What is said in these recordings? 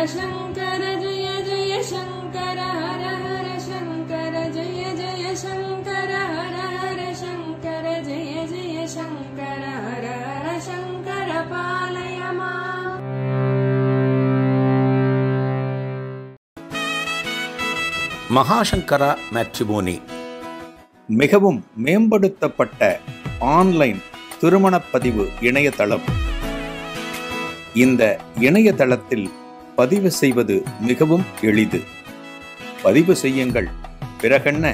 மகாசங்கரா ஜய மேட்ரிமோனி மிகவும் மேம்படுத்தப்பட்ட ஆன்லைன் திருமணப்பதிவு இணையதளம் இந்த இணையதளத்தில் பதிவு செய்வது மிகவும் எளிது பதிவு செய்யுங்கள் பிறகென்ன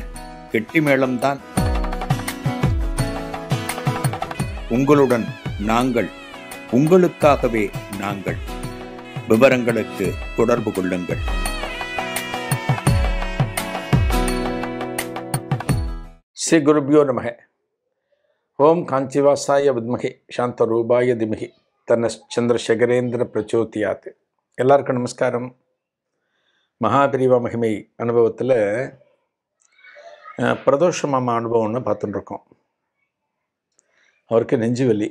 கெட்டி மேளம்தான் உங்களுடன் நாங்கள் உங்களுக்காகவே நாங்கள் விவரங்களுக்கு தொடர்பு கொள்ளுங்கள் ஸ்ரீ குருபியோ நமக ஓம் காஞ்சிவாசாய சாந்த ரூபாய திமகி தன்ன சந்திரசேகரேந்திர பிரச்சோதியாத்து எல்லாருக்கும் நமஸ்காரம் மகாபிரிவ மகிமை அனுபவத்தில் பிரதோஷ மாமா அனுபவம்னு பார்த்துட்டுருக்கோம் அவருக்கு நெஞ்சு வலி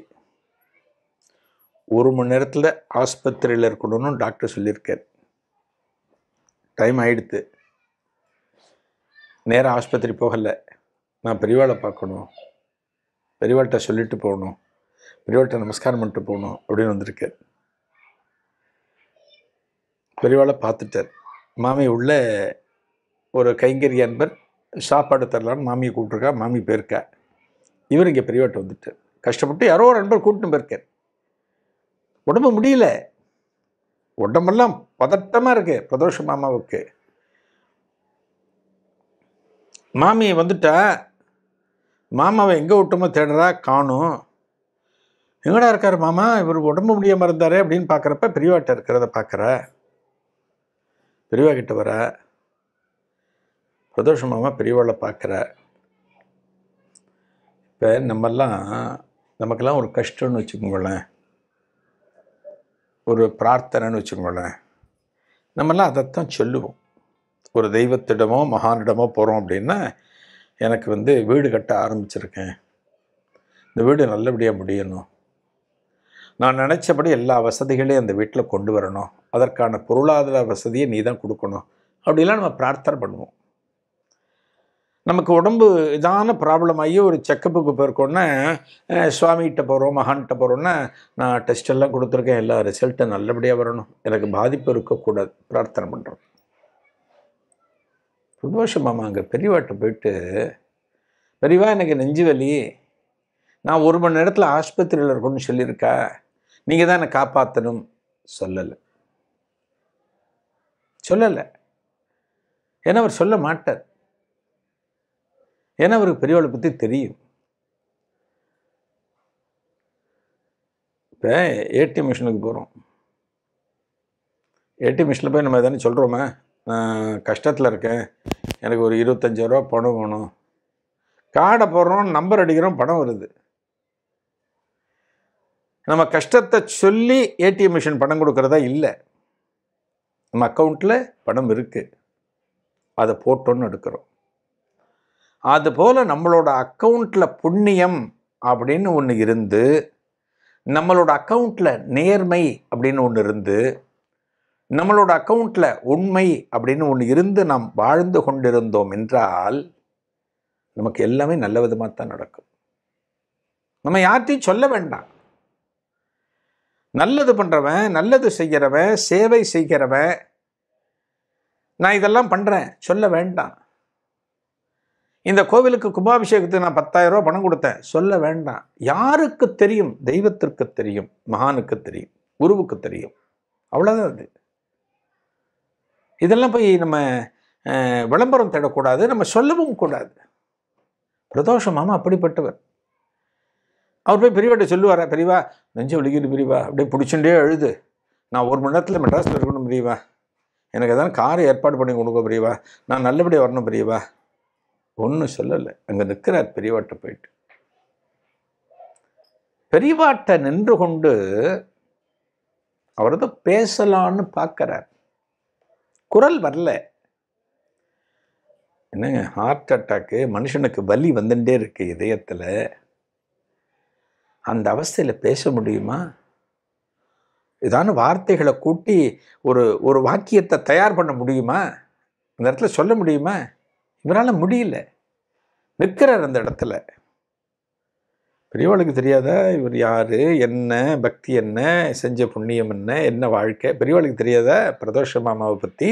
ஒரு மணி நேரத்தில் ஆஸ்பத்திரியில் இருக்கணும்னு டாக்டர் சொல்லியிருக்கார் டைம் ஆகிடுது நேராக ஆஸ்பத்திரி போகலை நான் பெரியவாளை பார்க்கணும் பெரியவாள்கிட்ட சொல்லிட்டு போகணும் பெரியவாள்கிட்ட நமஸ்காரம் பண்ணிட்டு போகணும் அப்படின்னு வந்திருக்கேன் பெரியவாளை பார்த்துட்டார் மாமி உள்ள ஒரு கைங்கறி அன்பர் சாப்பாடு தரலான்னு மாமியை கூப்பிட்டுருக்கா மாமி போயிருக்கா இவர் இங்கே பெரியவாட்ட வந்துட்டார் கஷ்டப்பட்டு யாரோ ஒரு நண்பர் கூப்பிட்டு போயிருக்கார் உடம்பு முடியல உடம்பெல்லாம் பதட்டமாக இருக்கு பிரதோஷ மாமாவுக்கு மாமி வந்துட்டா மாமாவை எங்கே விட்டோமோ தேடுறா காணும் எங்கடா இருக்கார் மாமா இவர் உடம்பு முடியாமல் இருந்தார் அப்படின்னு பார்க்குறப்ப பெரியவாட்ட இருக்கிறத பார்க்குற பெரியவா கிட்ட வர பிரதோஷமாக பெரியவாளை பார்க்குற இப்போ நம்மெல்லாம் நமக்கெல்லாம் ஒரு கஷ்டம்னு வச்சுக்கோங்களேன் ஒரு பிரார்த்தனைன்னு வச்சுக்கோங்களேன் நம்மெல்லாம் அதைத்தான் சொல்லுவோம் ஒரு தெய்வத்திடமோ மகானிடமோ போகிறோம் அப்படின்னா எனக்கு வந்து வீடு கட்ட ஆரம்பிச்சிருக்கேன் இந்த வீடு நல்லபடியாக முடியணும் நான் நினச்சபடி எல்லா வசதிகளையும் அந்த வீட்டில் கொண்டு வரணும் அதற்கான பொருளாதார வசதியை நீ தான் கொடுக்கணும் அப்படிலாம் நம்ம பிரார்த்தனை பண்ணுவோம் நமக்கு உடம்பு இதான ப்ராப்ளம் ஆகி ஒரு செக்கப்புக்கு போயிருக்கோன்னே சுவாமிகிட்ட போகிறோம் மகான்கிட்ட போகிறோன்னா நான் டெஸ்ட் எல்லாம் கொடுத்துருக்கேன் எல்லா ரிசல்ட்டும் நல்லபடியாக வரணும் எனக்கு பாதிப்பு இருக்கக்கூடாது பிரார்த்தனை பண்ணுறோம் புதுவர்ஷம் மாமா அங்கே பெரியவாட்ட போயிட்டு பெரியவா எனக்கு நெஞ்சு வலி நான் ஒரு மணி நேரத்தில் ஆஸ்பத்திரியில் இருக்கணும்னு சொல்லியிருக்கேன் நீங்கள் தான் என்னை காப்பாற்றணும் சொல்லலை சொல்லலை ஏன்னா அவர் சொல்ல மாட்டார் ஏன்னா அவருக்கு பெரியவளை பற்றி தெரியும் இப்போ ஏடிஎம் மிஷினுக்கு போகிறோம் ஏடிஎம் மிஷினில் போய் நம்ம தானே சொல்கிறோமே நான் கஷ்டத்தில் இருக்கேன் எனக்கு ஒரு இருபத்தஞ்சாயிரரூவா பணம் வேணும் கார்டை போடுறோம் நம்பர் அடிக்கிறோம் பணம் வருது நம்ம கஷ்டத்தை சொல்லி ஏடிஎம் மிஷின் பணம் கொடுக்குறதா இல்லை நம்ம அக்கௌண்ட்டில் பணம் இருக்குது அதை போட்டோன்னு எடுக்கிறோம் அதுபோல் நம்மளோட அக்கௌண்ட்டில் புண்ணியம் அப்படின்னு ஒன்று இருந்து நம்மளோட அக்கௌண்ட்டில் நேர்மை அப்படின்னு ஒன்று இருந்து நம்மளோட அக்கௌண்ட்டில் உண்மை அப்படின்னு ஒன்று இருந்து நாம் வாழ்ந்து கொண்டிருந்தோம் என்றால் நமக்கு எல்லாமே நல்ல விதமாக தான் நடக்கும் நம்ம யார்ட்டையும் சொல்ல வேண்டாம் நல்லது பண்ணுறவன் நல்லது செய்கிறவன் சேவை செய்கிறவன் நான் இதெல்லாம் பண்ணுறேன் சொல்ல வேண்டாம் இந்த கோவிலுக்கு கும்பாபிஷேகத்துக்கு நான் பத்தாயிரம் ரூபா பணம் கொடுத்தேன் சொல்ல வேண்டாம் யாருக்கு தெரியும் தெய்வத்திற்கு தெரியும் மகானுக்கு தெரியும் குருவுக்கு தெரியும் அவ்வளோதான் அது இதெல்லாம் போய் நம்ம விளம்பரம் தேடக்கூடாது நம்ம சொல்லவும் கூடாது பிரதோஷ மாமா அப்படிப்பட்டவர் அவர் போய் பெரியவாட்ட சொல்லுவாரா பெரியவா நெஞ்சு வலிக்குது பிரிவா அப்படியே பிடிச்சுட்டே அழுது நான் ஒரு மணி நேரத்தில் மெட்ராஸில் இருக்கணும் பிரியவா எனக்கு எதாவது காரை ஏற்பாடு பண்ணி கொடுக்க பிரியவா நான் நல்லபடியாக வரணும் பிரியவா ஒன்றும் சொல்லலை அங்கே நிற்கிறார் பெரியவாட்ட போயிட்டு பெரியவாட்ட நின்று கொண்டு அவரது பேசலான்னு பார்க்குறார் குரல் வரல என்னங்க ஹார்ட் அட்டாக்கு மனுஷனுக்கு வலி வந்துட்டே இருக்குது இதயத்தில் அந்த அவஸ்தையில் பேச முடியுமா ஏதான வார்த்தைகளை கூட்டி ஒரு ஒரு வாக்கியத்தை தயார் பண்ண முடியுமா அந்த இடத்துல சொல்ல முடியுமா இவரால் முடியல நிற்கிறார் அந்த இடத்துல பெரியவாளுக்கு தெரியாதா இவர் யார் என்ன பக்தி என்ன செஞ்ச புண்ணியம் என்ன என்ன வாழ்க்கை பெரியவாளுக்கு தெரியாதா பிரதோஷ மாமாவை பற்றி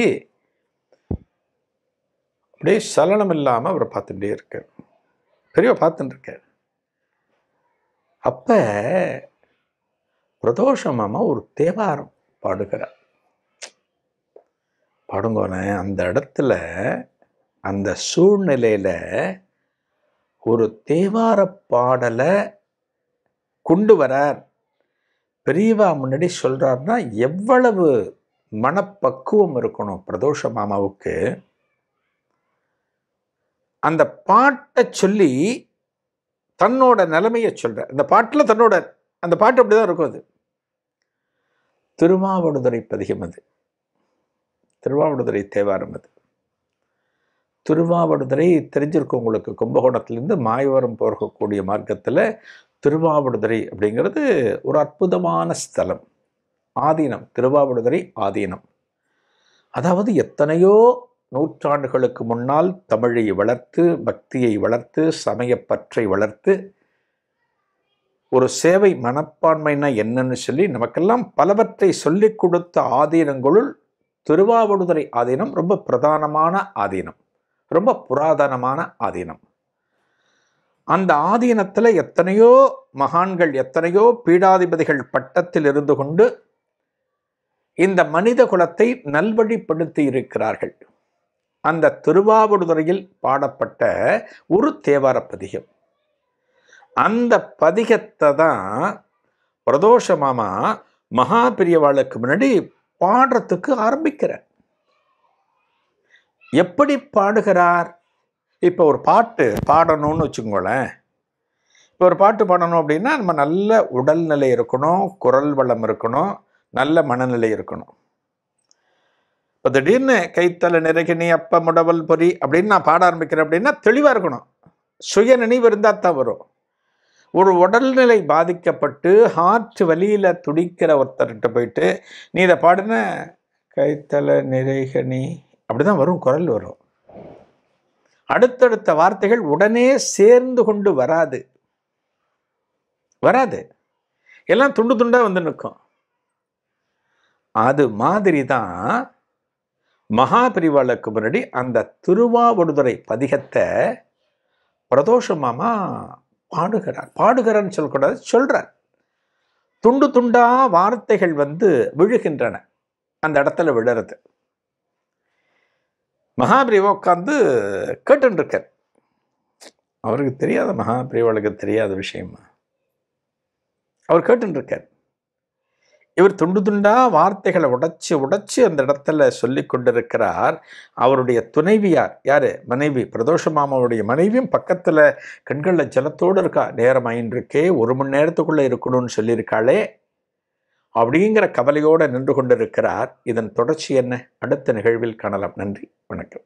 அப்படியே சலனம் இல்லாமல் அவரை பார்த்துட்டே இருக்கார் பெரியவா பார்த்துட்டு இருக்கார் அப்போ பிரதோஷமாக ஒரு தேவாரம் பாடுகிறார் பாடுங்கோனே அந்த இடத்துல அந்த சூழ்நிலையில் ஒரு தேவார பாடலை கொண்டு வரார் பெரியவா முன்னாடி சொல்கிறார்னா எவ்வளவு மனப்பக்குவம் இருக்கணும் பிரதோஷ மாமாவுக்கு அந்த பாட்டை சொல்லி தன்னோட நிலைமையை சொல்கிற இந்த பாட்டில் தன்னோட அந்த பாட்டு அப்படி தான் இருக்கும் அது திருமாவடுதுறை பதிகம் அது திருவாவடுதுறை தேவாரம் அது திருவாவடுதுறை தெரிஞ்சிருக்கும் உங்களுக்கு கும்பகோணத்திலேருந்து மாயவரம் போகக்கூடிய மார்க்கத்தில் திருவாவடுதுறை அப்படிங்கிறது ஒரு அற்புதமான ஸ்தலம் ஆதீனம் திருவாவடுதுறை ஆதீனம் அதாவது எத்தனையோ நூற்றாண்டுகளுக்கு முன்னால் தமிழை வளர்த்து பக்தியை வளர்த்து சமயப்பற்றை வளர்த்து ஒரு சேவை மனப்பான்மைனா என்னன்னு சொல்லி நமக்கெல்லாம் பலவற்றை சொல்லிக் கொடுத்த ஆதீனங்களுள் திருவாவடுதுறை ஆதீனம் ரொம்ப பிரதானமான ஆதீனம் ரொம்ப புராதனமான ஆதீனம் அந்த ஆதீனத்தில் எத்தனையோ மகான்கள் எத்தனையோ பீடாதிபதிகள் பட்டத்தில் இருந்து கொண்டு இந்த மனித குலத்தை நல்வழிப்படுத்தி இருக்கிறார்கள் அந்த திருவாவடுதுறையில் பாடப்பட்ட ஒரு தேவார பதிகம் அந்த பதிகத்தை தான் பிரதோஷ மாமா மகா பெரியவாளுக்கு முன்னாடி பாடுறதுக்கு ஆரம்பிக்கிறார் எப்படி பாடுகிறார் இப்போ ஒரு பாட்டு பாடணும்னு வச்சுக்கோங்களேன் இப்போ ஒரு பாட்டு பாடணும் அப்படின்னா நம்ம நல்ல உடல்நிலை இருக்கணும் குரல் வளம் இருக்கணும் நல்ல மனநிலை இருக்கணும் இப்போ திடீர்னு கைத்தலை நிறகினி அப்ப முடவல் பொறி அப்படின்னு நான் பாட ஆரம்பிக்கிறேன் அப்படின்னா தெளிவாக இருக்கணும் சுய நினைவு இருந்தால் தான் வரும் ஒரு உடல்நிலை பாதிக்கப்பட்டு ஹார்ட் வழியில் துடிக்கிற ஒருத்தர்கிட்ட போயிட்டு நீ இதை பாடின கைத்தலை நிறைகணி அப்படி தான் வரும் குரல் வரும் அடுத்தடுத்த வார்த்தைகள் உடனே சேர்ந்து கொண்டு வராது வராது எல்லாம் துண்டு துண்டாக வந்து நிற்கும் அது மாதிரி தான் மகாபிரிவாளுக்கு முன்னாடி அந்த திருவாவடுதுறை பதிகத்தை பிரதோஷமாமா பாடுகிறார் பாடுகிறான்னு சொல்லக்கூடாது சொல்கிறார் துண்டு துண்டா வார்த்தைகள் வந்து விழுகின்றன அந்த இடத்துல விழுறது மகாபிரிவா உட்காந்து கேட்டுருக்கார் அவருக்கு தெரியாத மகாபிரிவாளுக்கு தெரியாத விஷயமா அவர் கேட்டுருக்கார் இவர் துண்டு துண்டா வார்த்தைகளை உடைச்சு உடைச்சு அந்த இடத்துல சொல்லி கொண்டிருக்கிறார் அவருடைய துணைவியார் யார் மனைவி பிரதோஷ மாமாவுடைய மனைவியும் பக்கத்தில் கண்களில் ஜலத்தோடு இருக்கா நேரம் ஆயின்றிருக்கே ஒரு மணி நேரத்துக்குள்ளே இருக்கணும்னு சொல்லியிருக்காளே அப்படிங்கிற கவலையோடு நின்று கொண்டிருக்கிறார் இதன் தொடர்ச்சி என்ன அடுத்த நிகழ்வில் காணலாம் நன்றி வணக்கம்